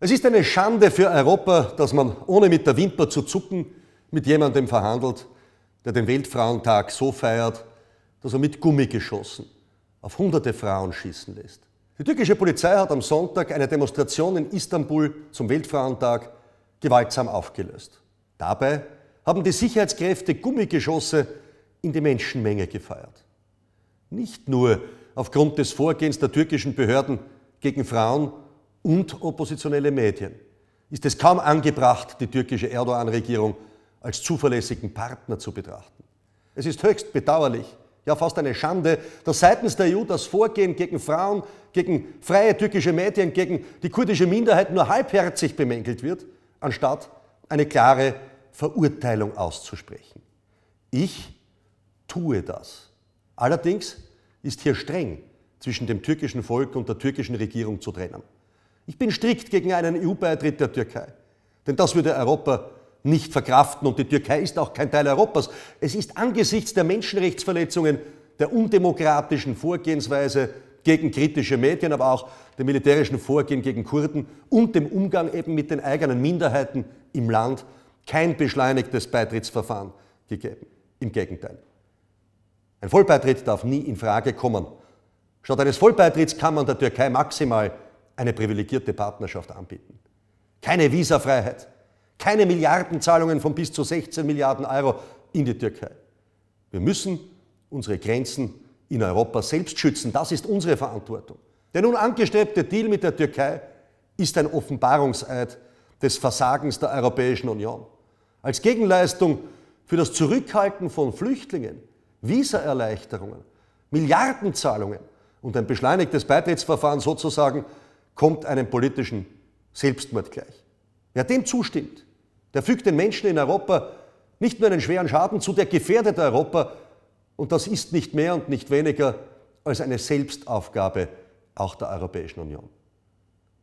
Es ist eine Schande für Europa, dass man, ohne mit der Wimper zu zucken, mit jemandem verhandelt, der den Weltfrauentag so feiert, dass er mit Gummigeschossen auf hunderte Frauen schießen lässt. Die türkische Polizei hat am Sonntag eine Demonstration in Istanbul zum Weltfrauentag gewaltsam aufgelöst. Dabei haben die Sicherheitskräfte Gummigeschosse in die Menschenmenge gefeiert. Nicht nur aufgrund des Vorgehens der türkischen Behörden gegen Frauen, und oppositionelle Medien ist es kaum angebracht, die türkische Erdogan-Regierung als zuverlässigen Partner zu betrachten. Es ist höchst bedauerlich, ja fast eine Schande, dass seitens der EU das Vorgehen gegen Frauen, gegen freie türkische Medien, gegen die kurdische Minderheit nur halbherzig bemängelt wird, anstatt eine klare Verurteilung auszusprechen. Ich tue das. Allerdings ist hier streng zwischen dem türkischen Volk und der türkischen Regierung zu trennen. Ich bin strikt gegen einen EU-Beitritt der Türkei. Denn das würde Europa nicht verkraften und die Türkei ist auch kein Teil Europas. Es ist angesichts der Menschenrechtsverletzungen, der undemokratischen Vorgehensweise gegen kritische Medien, aber auch dem militärischen Vorgehen gegen Kurden und dem Umgang eben mit den eigenen Minderheiten im Land kein beschleunigtes Beitrittsverfahren gegeben. Im Gegenteil. Ein Vollbeitritt darf nie in Frage kommen. Statt eines Vollbeitritts kann man der Türkei maximal eine privilegierte Partnerschaft anbieten. Keine Visafreiheit, keine Milliardenzahlungen von bis zu 16 Milliarden Euro in die Türkei. Wir müssen unsere Grenzen in Europa selbst schützen. Das ist unsere Verantwortung. Der nun angestrebte Deal mit der Türkei ist ein Offenbarungseid des Versagens der Europäischen Union. Als Gegenleistung für das Zurückhalten von Flüchtlingen, Visaerleichterungen, Milliardenzahlungen und ein beschleunigtes Beitrittsverfahren sozusagen kommt einem politischen Selbstmord gleich. Wer dem zustimmt, der fügt den Menschen in Europa nicht nur einen schweren Schaden zu, der gefährdet Europa. Und das ist nicht mehr und nicht weniger als eine Selbstaufgabe auch der Europäischen Union.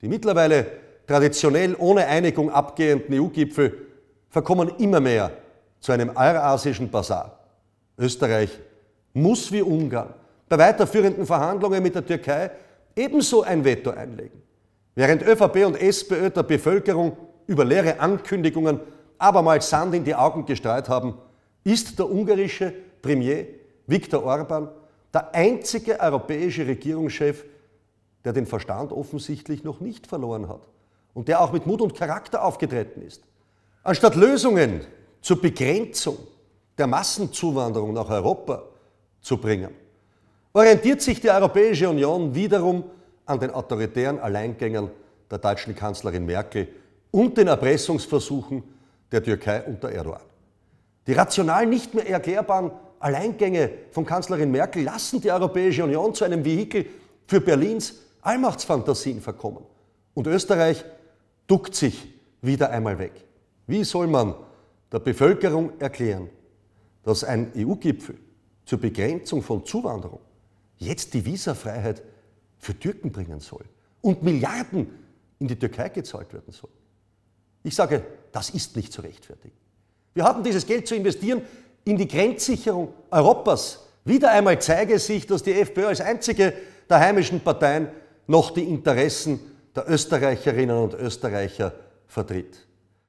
Die mittlerweile traditionell ohne Einigung abgehenden EU-Gipfel verkommen immer mehr zu einem eurasischen Basar. Österreich muss wie Ungarn bei weiterführenden Verhandlungen mit der Türkei ebenso ein Veto einlegen. Während ÖVP und SPÖ der Bevölkerung über leere Ankündigungen abermals Sand in die Augen gestreut haben, ist der ungarische Premier Viktor Orban der einzige europäische Regierungschef, der den Verstand offensichtlich noch nicht verloren hat und der auch mit Mut und Charakter aufgetreten ist. Anstatt Lösungen zur Begrenzung der Massenzuwanderung nach Europa zu bringen, orientiert sich die Europäische Union wiederum an den autoritären Alleingängen der deutschen Kanzlerin Merkel und den Erpressungsversuchen der Türkei unter Erdogan. Die rational nicht mehr erklärbaren Alleingänge von Kanzlerin Merkel lassen die Europäische Union zu einem Vehikel für Berlins Allmachtsfantasien verkommen. Und Österreich duckt sich wieder einmal weg. Wie soll man der Bevölkerung erklären, dass ein EU-Gipfel zur Begrenzung von Zuwanderung jetzt die Visafreiheit für Türken bringen soll und Milliarden in die Türkei gezahlt werden soll. Ich sage, das ist nicht zu rechtfertigen. Wir hatten dieses Geld zu investieren in die Grenzsicherung Europas. Wieder einmal zeige sich, dass die FPÖ als einzige der heimischen Parteien noch die Interessen der Österreicherinnen und Österreicher vertritt.